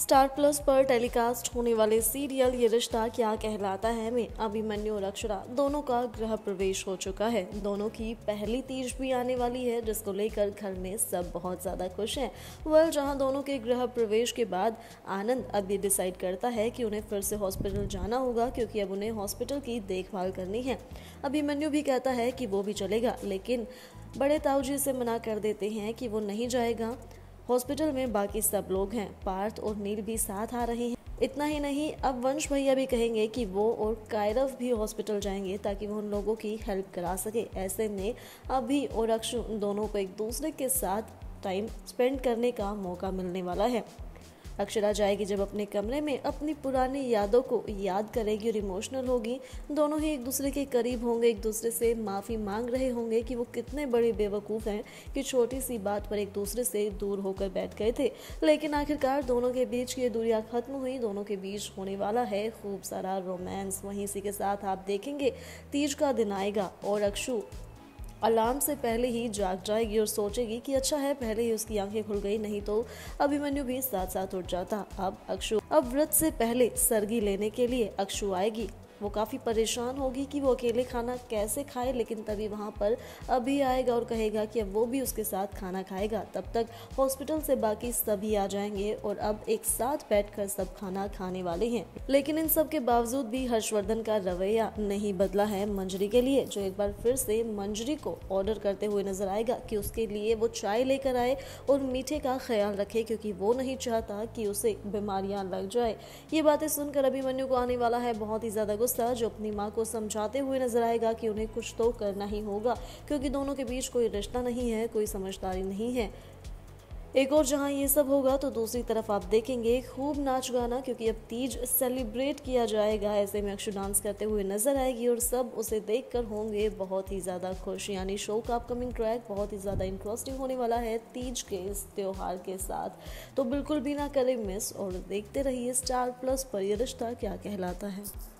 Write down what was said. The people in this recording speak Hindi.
स्टार प्लस पर टेलीकास्ट होने वाले सीरियल ये रिश्ता क्या कहलाता है में अभिमन्यु और अक्षरा दोनों का गृह प्रवेश हो चुका है दोनों की पहली तीज भी आने वाली है जिसको लेकर घर में सब बहुत ज़्यादा खुश हैं वह जहां दोनों के गृह प्रवेश के बाद आनंद अब ये डिसाइड करता है कि उन्हें फिर से हॉस्पिटल जाना होगा क्योंकि अब उन्हें हॉस्पिटल की देखभाल करनी है अभिमन्यु भी कहता है कि वो भी चलेगा लेकिन बड़े ताऊजी से मना कर देते हैं कि वो नहीं जाएगा हॉस्पिटल में बाकी सब लोग हैं पार्थ और नील भी साथ आ रहे हैं इतना ही नहीं अब वंश भैया भी कहेंगे कि वो और कायरव भी हॉस्पिटल जाएंगे ताकि वो उन लोगों की हेल्प करा सके ऐसे में अभी और अक्षु दोनों को एक दूसरे के साथ टाइम स्पेंड करने का मौका मिलने वाला है अक्षरा जाएगी जब अपने कमरे में अपनी पुरानी यादों को याद करेगी और इमोशनल होगी दोनों ही एक दूसरे के करीब होंगे एक दूसरे से माफ़ी मांग रहे होंगे कि वो कितने बड़े बेवकूफ़ हैं कि छोटी सी बात पर एक दूसरे से दूर होकर बैठ गए थे लेकिन आखिरकार दोनों के बीच की दूरिया खत्म हुई दोनों के बीच होने वाला है खूब सारा रोमांस वहीं इसी के साथ आप देखेंगे तीज का दिन आएगा और अक्षु अलार्म से पहले ही जाग जाएगी और सोचेगी कि अच्छा है पहले ही उसकी आंखें खुल गई नहीं तो अभिमन्यु भी साथ साथ उठ जाता अब अक्षु अब व्रत से पहले सरगी लेने के लिए अक्षु आएगी वो काफ़ी परेशान होगी कि वो अकेले खाना कैसे खाए लेकिन तभी वहाँ पर अभी आएगा और कहेगा कि अब वो भी उसके साथ खाना खाएगा तब तक हॉस्पिटल से बाकी सभी आ जाएंगे और अब एक साथ बैठ सब खाना खाने वाले हैं लेकिन इन सब के बावजूद भी हर्षवर्धन का रवैया नहीं बदला है मंजरी के लिए जो एक बार फिर से मंजरी को ऑर्डर करते हुए नजर आएगा कि उसके लिए वो चाय लेकर आए और मीठे का ख्याल रखे क्योंकि वो नहीं चाहता कि उसे बीमारियां लग जाए ये बातें सुनकर अभिमन्यु को आने वाला है बहुत ही ज़्यादा दोस्त जो अपनी माँ को समझाते हुए नजर आएगा कि उन्हें कुछ तो करना ही होगा क्योंकि दोनों के बीच कोई रिश्ता नहीं है कोई समझदारी नहीं है एक और जहां ये सब होगा तो दूसरी तरफ आप देखेंगे खूब नाच गाना क्योंकि अब तीज सेलिब्रेट किया जाएगा ऐसे में अक्षु डांस करते हुए नजर आएगी और सब उसे देखकर होंगे बहुत ही ज़्यादा खुश यानी शो का अपकमिंग ट्रैक बहुत ही ज़्यादा इंटरेस्टिंग होने वाला है तीज के इस त्योहार के साथ तो बिल्कुल भी ना करें मिस और देखते रहिए स्टार प्लस पर यह रिश्ता क्या कहलाता है